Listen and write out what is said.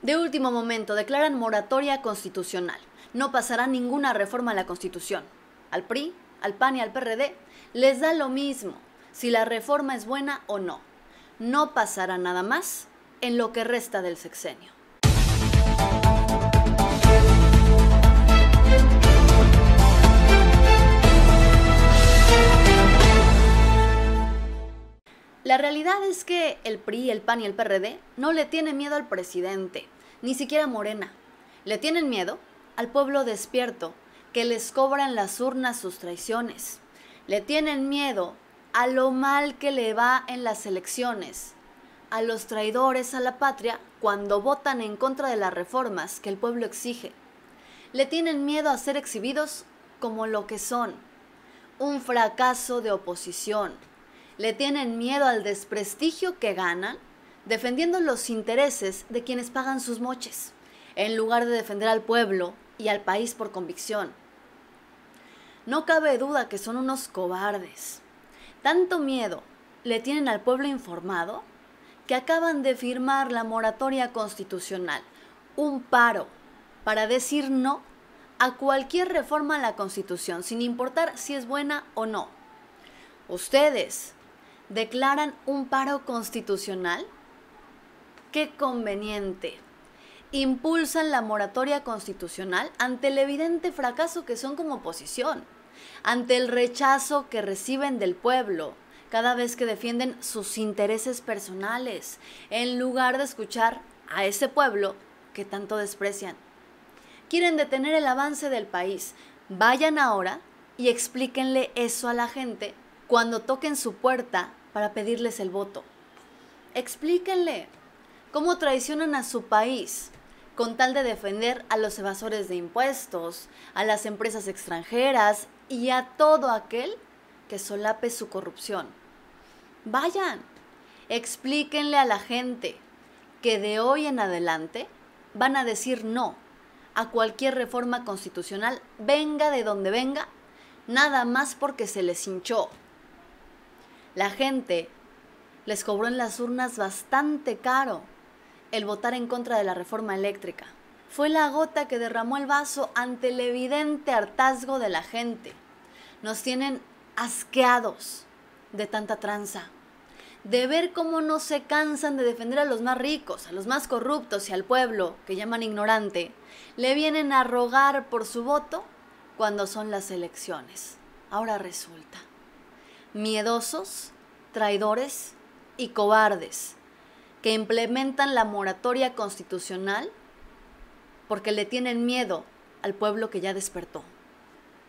De último momento, declaran moratoria constitucional. No pasará ninguna reforma a la Constitución. Al PRI, al PAN y al PRD les da lo mismo si la reforma es buena o no. No pasará nada más en lo que resta del sexenio. La realidad es que el PRI, el PAN y el PRD no le tienen miedo al presidente, ni siquiera a Morena. Le tienen miedo al pueblo despierto, que les cobran las urnas sus traiciones. Le tienen miedo a lo mal que le va en las elecciones, a los traidores a la patria cuando votan en contra de las reformas que el pueblo exige. Le tienen miedo a ser exhibidos como lo que son, un fracaso de oposición, le tienen miedo al desprestigio que ganan defendiendo los intereses de quienes pagan sus moches, en lugar de defender al pueblo y al país por convicción. No cabe duda que son unos cobardes. Tanto miedo le tienen al pueblo informado que acaban de firmar la moratoria constitucional, un paro para decir no a cualquier reforma a la Constitución, sin importar si es buena o no. Ustedes, declaran un paro constitucional? ¡Qué conveniente! Impulsan la moratoria constitucional ante el evidente fracaso que son como oposición, ante el rechazo que reciben del pueblo cada vez que defienden sus intereses personales, en lugar de escuchar a ese pueblo que tanto desprecian. Quieren detener el avance del país. Vayan ahora y explíquenle eso a la gente cuando toquen su puerta para pedirles el voto. Explíquenle cómo traicionan a su país con tal de defender a los evasores de impuestos, a las empresas extranjeras y a todo aquel que solape su corrupción. Vayan, explíquenle a la gente que de hoy en adelante van a decir no a cualquier reforma constitucional, venga de donde venga, nada más porque se les hinchó la gente les cobró en las urnas bastante caro el votar en contra de la reforma eléctrica. Fue la gota que derramó el vaso ante el evidente hartazgo de la gente. Nos tienen asqueados de tanta tranza, de ver cómo no se cansan de defender a los más ricos, a los más corruptos y al pueblo, que llaman ignorante, le vienen a rogar por su voto cuando son las elecciones. Ahora resulta miedosos, traidores y cobardes, que implementan la moratoria constitucional porque le tienen miedo al pueblo que ya despertó.